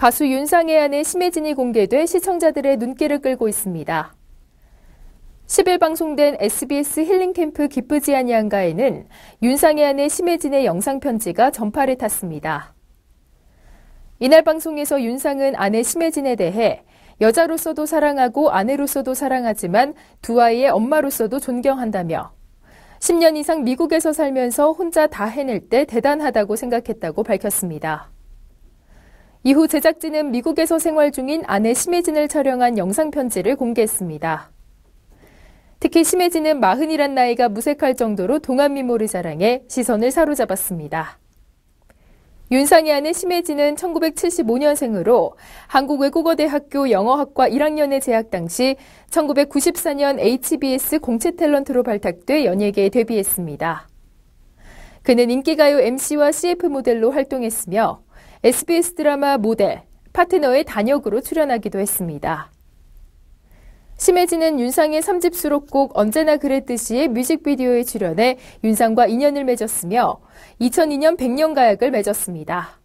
가수 윤상해 아내 심혜진이 공개돼 시청자들의 눈길을 끌고 있습니다. 10일 방송된 SBS 힐링캠프 기쁘지 아니한가에는 윤상해 아내 심혜진의 영상편지가 전파를 탔습니다. 이날 방송에서 윤상은 아내 심혜진에 대해 여자로서도 사랑하고 아내로서도 사랑하지만 두 아이의 엄마로서도 존경한다며 10년 이상 미국에서 살면서 혼자 다 해낼 때 대단하다고 생각했다고 밝혔습니다. 이후 제작진은 미국에서 생활 중인 아내 심혜진을 촬영한 영상 편지를 공개했습니다. 특히 심혜진은 마흔이란 나이가 무색할 정도로 동안미모를 자랑해 시선을 사로잡았습니다. 윤상의 아내 심혜진은 1975년생으로 한국외국어대학교 영어학과 1학년에 재학 당시 1994년 HBS 공채 탤런트로 발탁돼 연예계에 데뷔했습니다. 그는 인기가요 MC와 CF 모델로 활동했으며 SBS 드라마 모델, 파트너의 단역으로 출연하기도 했습니다. 심해지는 윤상의 3집 수록곡 언제나 그랬듯이의 뮤직비디오에 출연해 윤상과 인연을 맺었으며 2002년 1년 가약을 맺었습니다.